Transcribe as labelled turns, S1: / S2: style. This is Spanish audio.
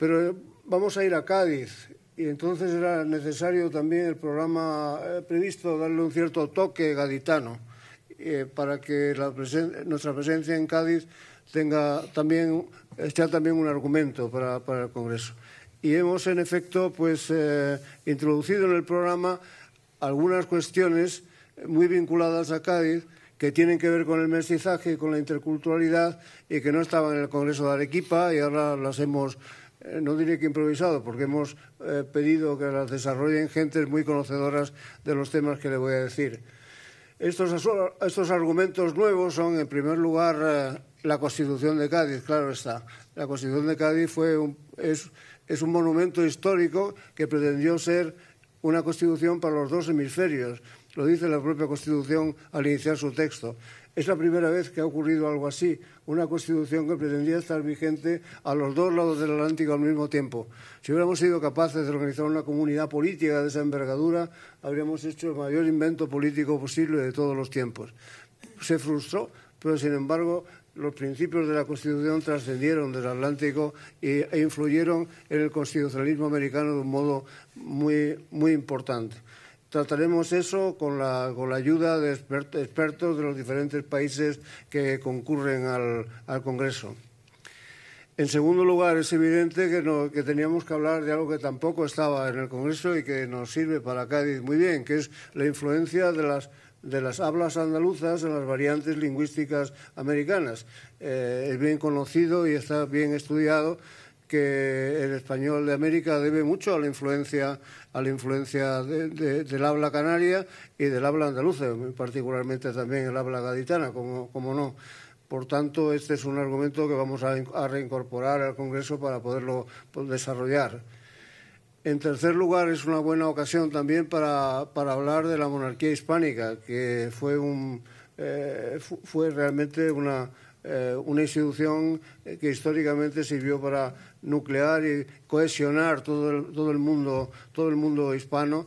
S1: Pero eh, vamos a ir a Cádiz y entonces era necesario también el programa eh, previsto darle un cierto toque gaditano eh, para que nuestra presencia en Cádiz tenga también, sea también un argumento para, el Congreso. Y hemos, en efecto, pues, introducido en el programa algunas cuestiones muy vinculadas a Cádiz que tienen que ver con el mestizaje y con la interculturalidad y que no estaban en el Congreso de Arequipa y ahora las hemos eh, no diré que improvisado, porque hemos eh, pedido que las desarrollen gentes muy conocedoras de los temas que le voy a decir. Estos, argumentos nuevos son, en primer lugar, eh, la Constitución de Cádiz, claro está. La Constitución de Cádiz fue un, es un monumento histórico que pretendió ser una constitución para los dos hemisferios, lo dice la propia Constitución al iniciar su texto. Es la primera vez que ha ocurrido algo así, una Constitución que pretendía estar vigente a los dos lados del Atlántico al mismo tiempo. Si hubiéramos sido capaces de organizar una comunidad política de esa envergadura, habríamos hecho el mayor invento político posible de todos los tiempos. Se frustró, pero sin embargo los principios de la Constitución trascendieron del Atlántico e, influyeron en el constitucionalismo americano de un modo muy, muy importante trataremos eso con la, ayuda de expertos de los diferentes países que concurren al, Congreso. En segundo lugar, es evidente que, teníamos que hablar de algo que tampoco estaba en el Congreso y que nos sirve para Cádiz muy bien, que es la influencia de las, hablas andaluzas en las variantes lingüísticas americanas. Eh, es bien conocido y está bien estudiado que el español de América debe mucho a la influencia, a la influencia del habla canaria y del habla andaluza, particularmente también el habla gaditana, como, no. Por tanto, este es un argumento que vamos a, reincorporar al Congreso para poderlo desarrollar. En tercer lugar, es una buena ocasión también para, hablar de la monarquía hispánica, que fue, un, eh, fue realmente una, eh, una institución eh, que históricamente sirvió para nuclear y cohesionar todo todo el mundo todo el mundo hispano